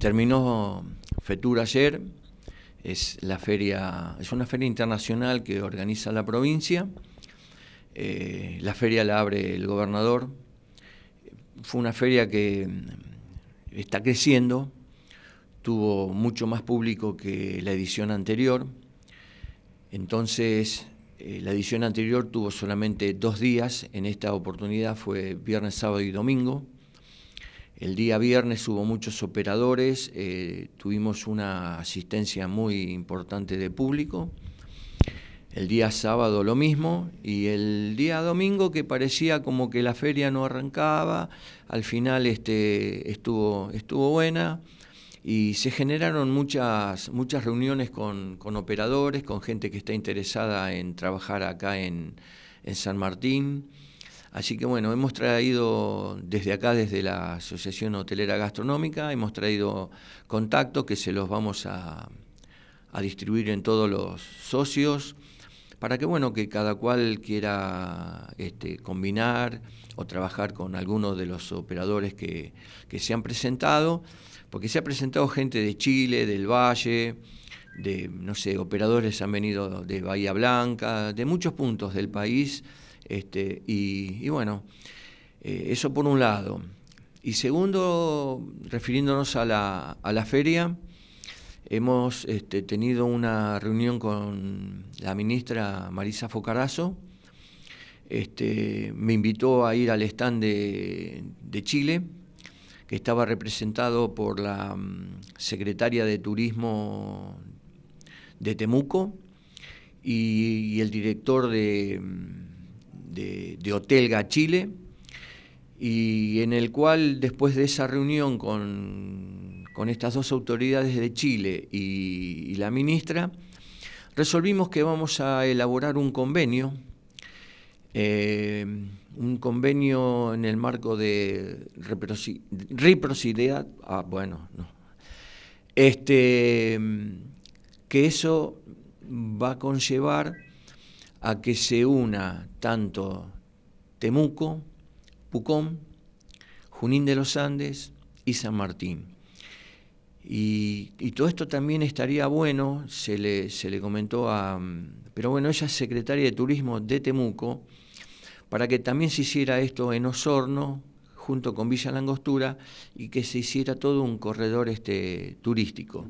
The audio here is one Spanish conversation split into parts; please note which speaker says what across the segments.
Speaker 1: Terminó FETUR ayer, es la feria, es una feria internacional que organiza la provincia. Eh, la feria la abre el gobernador. Fue una feria que mm, está creciendo, tuvo mucho más público que la edición anterior. Entonces, eh, la edición anterior tuvo solamente dos días, en esta oportunidad fue viernes, sábado y domingo. El día viernes hubo muchos operadores, eh, tuvimos una asistencia muy importante de público. El día sábado lo mismo y el día domingo que parecía como que la feria no arrancaba, al final este, estuvo, buena y se generaron muchas, muchas reuniones con, operadores, con gente que está interesada en trabajar acá en San Martín. Así que bueno, hemos traído desde acá, desde la Asociación Hotelera Gastronómica, hemos traído contactos que se los vamos a, distribuir en todos los socios para que bueno que cada cual quiera este, combinar o trabajar con alguno de los operadores que, que, se han presentado, porque se ha presentado gente de Chile, del Valle, de no sé, operadores han venido de Bahía Blanca, de muchos puntos del país este, y, bueno, eh, eso por un lado. Y segundo, refiriéndonos a la, feria, hemos este, tenido una reunión con la ministra Marisa Focarazo. Este, me invitó a ir al stand de, Chile, que estaba representado por la mm, secretaria de Turismo de Temuco y el director de, mm, de, Hotelga, Chile, y en el cual después de esa reunión con, estas dos autoridades de Chile y, la ministra, resolvimos que vamos a elaborar un convenio, eh, un convenio en el marco de reciprocidad, ah, bueno, no, este, que eso va a conllevar a que se una tanto Temuco, Pucón, Junín de los Andes y San Martín. Y, todo esto también estaría bueno, se le, se le comentó a... Pero bueno, ella es secretaria de Turismo de Temuco, para que también se hiciera esto en Osorno, junto con Villa Langostura, y que se hiciera todo un corredor este, turístico.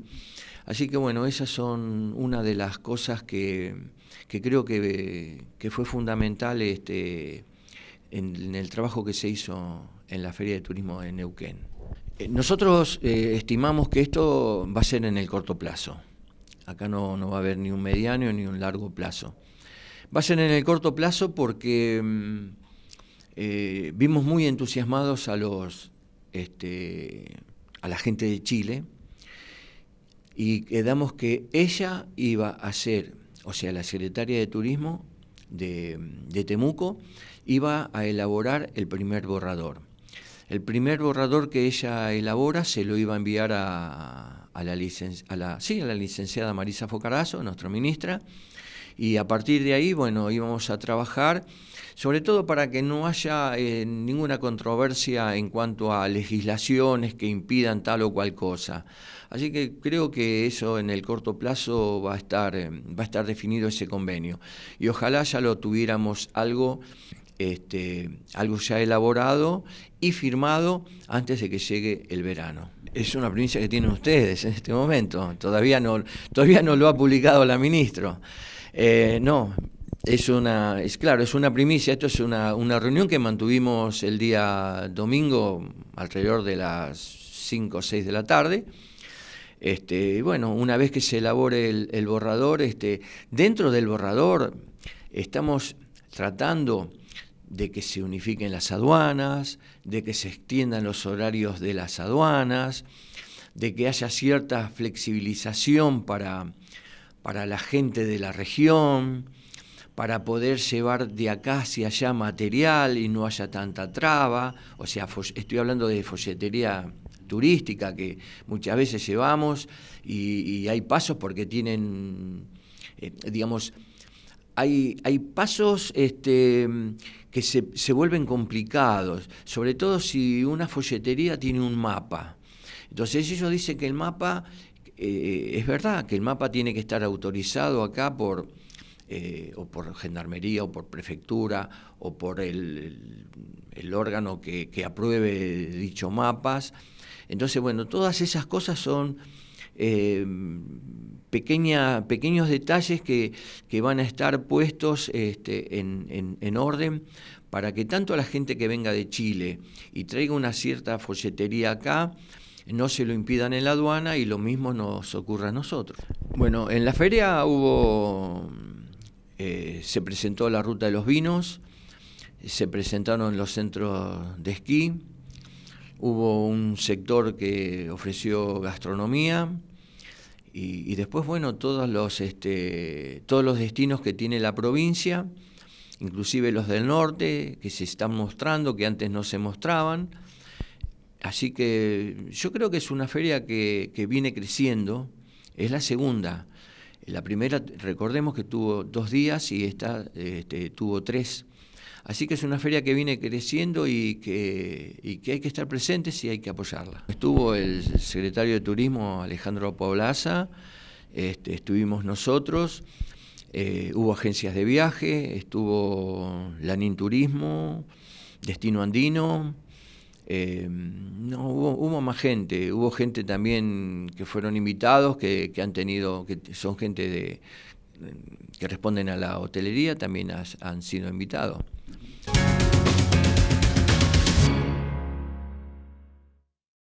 Speaker 1: Así que bueno, esas son una de las cosas que que creo que, fue fundamental este, en, el trabajo que se hizo en la Feria de Turismo en Neuquén. Eh, nosotros eh, estimamos que esto va a ser en el corto plazo. Acá no, va a haber ni un mediano ni un largo plazo. Va a ser en el corto plazo porque mm, eh, vimos muy entusiasmados a los este, a la gente de Chile y quedamos que ella iba a ser o sea, la secretaria de Turismo de, Temuco, iba a elaborar el primer borrador. El primer borrador que ella elabora se lo iba a enviar a, la, la, a la, licenciada Marisa Focarazo, nuestra ministra, y a partir de ahí, bueno, íbamos a trabajar, sobre todo para que no haya eh, ninguna controversia en cuanto a legislaciones que impidan tal o cual cosa. Así que creo que eso en el corto plazo va a estar, eh, va a estar definido ese convenio. Y ojalá ya lo tuviéramos algo este, algo ya elaborado y firmado antes de que llegue el verano. Es una provincia que tienen ustedes en este momento. Todavía no, todavía no lo ha publicado la ministra. Eh, no, es una, es claro, es una primicia. Esto es una, reunión que mantuvimos el día domingo alrededor de las 5 o 6 de la tarde. Este, bueno, una vez que se elabore el, el borrador, este, dentro del borrador estamos tratando de que se unifiquen las aduanas, de que se extiendan los horarios de las aduanas, de que haya cierta flexibilización para para la gente de la región, para poder llevar de acá hacia allá material y no haya tanta traba. O sea, estoy hablando de folletería turística que muchas veces llevamos y, hay pasos porque tienen, eh, digamos, hay, hay pasos este, que se, se vuelven complicados, sobre todo si una folletería tiene un mapa. Entonces ellos dicen que el mapa eh, es verdad que el mapa tiene que estar autorizado acá por, eh, o por gendarmería o por prefectura o por el, órgano que, apruebe dicho mapas. Entonces, bueno, todas esas cosas son eh, pequeños detalles que, que, van a estar puestos este, en, en, orden para que tanto la gente que venga de Chile y traiga una cierta folletería acá, no se lo impidan en la aduana y lo mismo nos ocurra a nosotros. Bueno, en la feria hubo, eh, se presentó la ruta de los vinos, se presentaron los centros de esquí, hubo un sector que ofreció gastronomía y, y después, bueno, todos los, este, todos los destinos que tiene la provincia, inclusive los del norte, que se están mostrando, que antes no se mostraban Así que yo creo que es una feria que, viene creciendo, es la segunda. La primera, recordemos que tuvo dos días y esta este, tuvo tres. Así que es una feria que viene creciendo y que, hay que estar presentes y hay que apoyarla. Estuvo el secretario de Turismo Alejandro Poblaza, este, estuvimos nosotros, eh, hubo agencias de viaje, estuvo Lanín Turismo, Destino Andino, eh, no, hubo, hubo, más gente, hubo gente también que fueron invitados, que, han tenido, que son gente de, que responden a la hotelería, también han sido invitados.